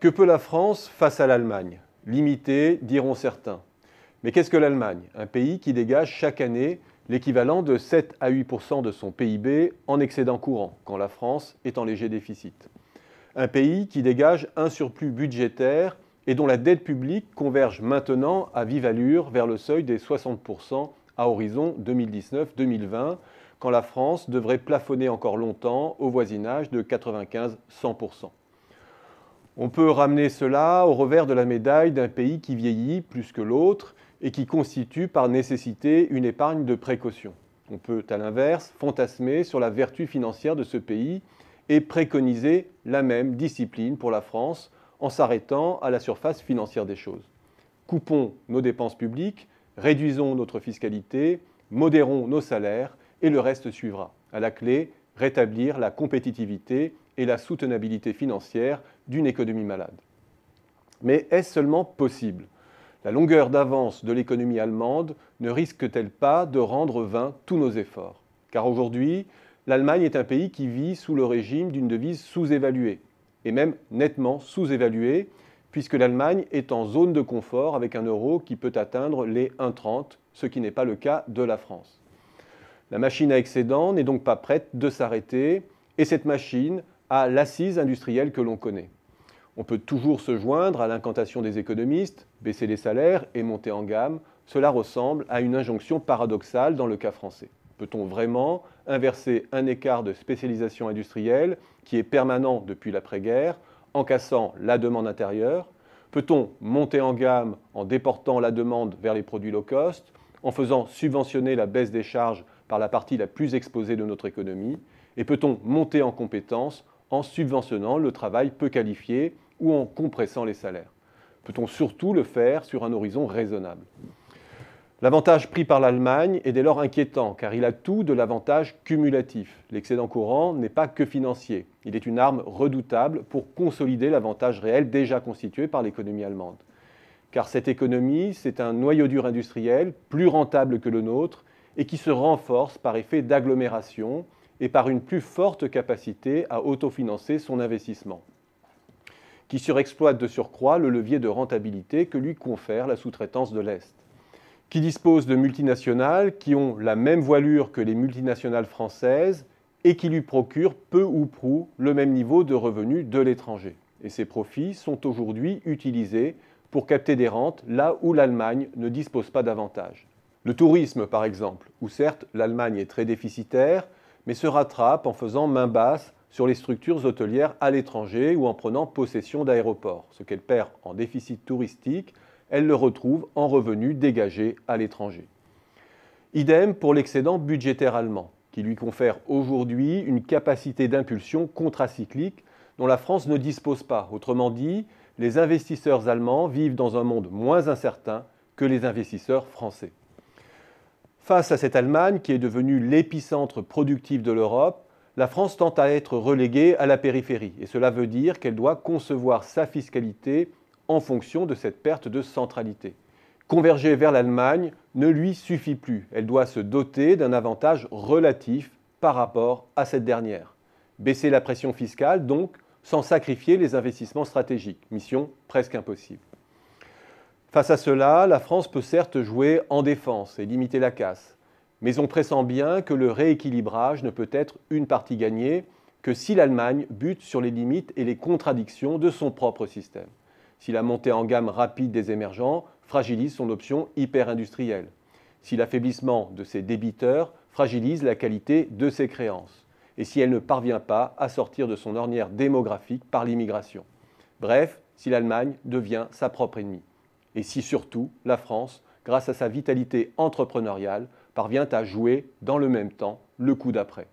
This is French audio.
Que peut la France face à l'Allemagne Limité, diront certains. Mais qu'est-ce que l'Allemagne Un pays qui dégage chaque année l'équivalent de 7 à 8 de son PIB en excédent courant, quand la France est en léger déficit. Un pays qui dégage un surplus budgétaire et dont la dette publique converge maintenant à vive allure vers le seuil des 60 à horizon 2019-2020, quand la France devrait plafonner encore longtemps au voisinage de 95-100 on peut ramener cela au revers de la médaille d'un pays qui vieillit plus que l'autre et qui constitue par nécessité une épargne de précaution. On peut, à l'inverse, fantasmer sur la vertu financière de ce pays et préconiser la même discipline pour la France en s'arrêtant à la surface financière des choses. Coupons nos dépenses publiques, réduisons notre fiscalité, modérons nos salaires et le reste suivra. À la clé, rétablir la compétitivité et la soutenabilité financière d'une économie malade. Mais est-ce seulement possible La longueur d'avance de l'économie allemande ne risque-t-elle pas de rendre vain tous nos efforts Car aujourd'hui, l'Allemagne est un pays qui vit sous le régime d'une devise sous-évaluée, et même nettement sous-évaluée, puisque l'Allemagne est en zone de confort avec un euro qui peut atteindre les 1,30, ce qui n'est pas le cas de la France. La machine à excédent n'est donc pas prête de s'arrêter, et cette machine a l'assise industrielle que l'on connaît. On peut toujours se joindre à l'incantation des économistes, baisser les salaires et monter en gamme. Cela ressemble à une injonction paradoxale dans le cas français. Peut-on vraiment inverser un écart de spécialisation industrielle qui est permanent depuis l'après-guerre en cassant la demande intérieure Peut-on monter en gamme en déportant la demande vers les produits low cost, en faisant subventionner la baisse des charges par la partie la plus exposée de notre économie Et peut-on monter en compétence en subventionnant le travail peu qualifié ou en compressant les salaires. Peut-on surtout le faire sur un horizon raisonnable L'avantage pris par l'Allemagne est dès lors inquiétant, car il a tout de l'avantage cumulatif. L'excédent courant n'est pas que financier, il est une arme redoutable pour consolider l'avantage réel déjà constitué par l'économie allemande. Car cette économie, c'est un noyau dur industriel plus rentable que le nôtre et qui se renforce par effet d'agglomération et par une plus forte capacité à autofinancer son investissement qui surexploite de surcroît le levier de rentabilité que lui confère la sous-traitance de l'Est, qui dispose de multinationales qui ont la même voilure que les multinationales françaises et qui lui procurent peu ou prou le même niveau de revenus de l'étranger. Et ces profits sont aujourd'hui utilisés pour capter des rentes là où l'Allemagne ne dispose pas davantage. Le tourisme, par exemple, où certes l'Allemagne est très déficitaire, mais se rattrape en faisant main basse sur les structures hôtelières à l'étranger ou en prenant possession d'aéroports. Ce qu'elle perd en déficit touristique, elle le retrouve en revenus dégagés à l'étranger. Idem pour l'excédent budgétaire allemand, qui lui confère aujourd'hui une capacité d'impulsion contracyclique dont la France ne dispose pas. Autrement dit, les investisseurs allemands vivent dans un monde moins incertain que les investisseurs français. Face à cette Allemagne qui est devenue l'épicentre productif de l'Europe, la France tend à être reléguée à la périphérie. Et cela veut dire qu'elle doit concevoir sa fiscalité en fonction de cette perte de centralité. Converger vers l'Allemagne ne lui suffit plus. Elle doit se doter d'un avantage relatif par rapport à cette dernière. Baisser la pression fiscale, donc, sans sacrifier les investissements stratégiques. Mission presque impossible. Face à cela, la France peut certes jouer en défense et limiter la casse, mais on pressent bien que le rééquilibrage ne peut être une partie gagnée que si l'Allemagne bute sur les limites et les contradictions de son propre système, si la montée en gamme rapide des émergents fragilise son option hyper-industrielle, si l'affaiblissement de ses débiteurs fragilise la qualité de ses créances, et si elle ne parvient pas à sortir de son ornière démographique par l'immigration. Bref, si l'Allemagne devient sa propre ennemie et si surtout la France, grâce à sa vitalité entrepreneuriale, parvient à jouer dans le même temps le coup d'après.